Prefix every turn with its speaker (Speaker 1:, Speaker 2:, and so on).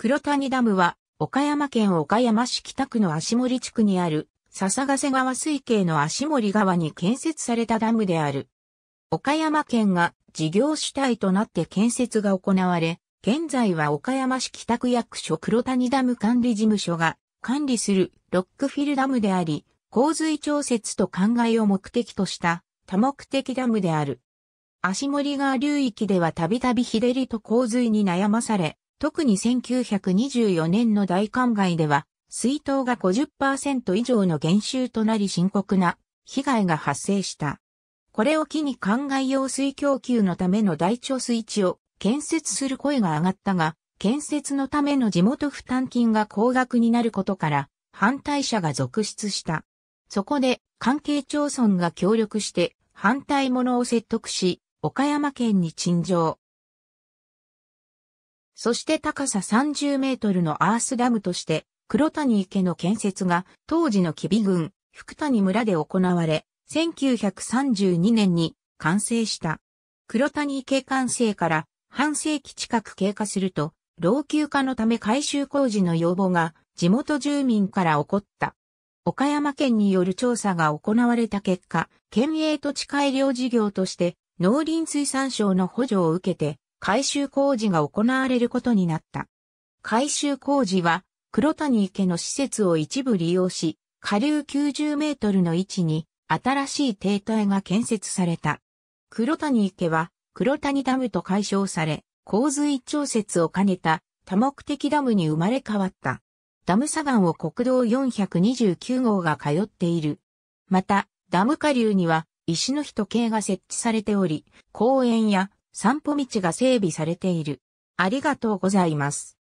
Speaker 1: 黒谷ダムは、岡山県岡山市北区の足森地区にある、笹ヶ瀬川水系の足森川に建設されたダムである。岡山県が事業主体となって建設が行われ、現在は岡山市北区役所黒谷ダム管理事務所が管理するロックフィルダムであり、洪水調節と灌漑を目的とした多目的ダムである。足森川流域ではたびたび日照りと洪水に悩まされ、特に1924年の大灌害では、水筒が50%以上の減収となり深刻な被害が発生した。これを機に灌漑用水供給のための大貯水池を建設する声が上がったが、建設のための地元負担金が高額になることから反対者が続出した。そこで関係町村が協力して反対者を説得し、岡山県に陳情。そして高さ30メートルのアースダムとして、黒谷池の建設が当時の吉備郡、福谷村で行われ、1932年に完成した。黒谷池完成から半世紀近く経過すると、老朽化のため改修工事の要望が地元住民から起こった。岡山県による調査が行われた結果、県営土地改良事業として農林水産省の補助を受けて改修工事が行われることになった。改修工事は、黒谷池の施設を一部利用し、下流90メートルの位置に新しい停滞が建設された。黒谷池は黒谷ダムと解消され、洪水調節を兼ねた多目的ダムに生まれ変わった。ダム砂岩を国道429号が通っている。また、ダム下流には石の人系が設置されており、公園や散歩道が整備されている。ありがとうございます。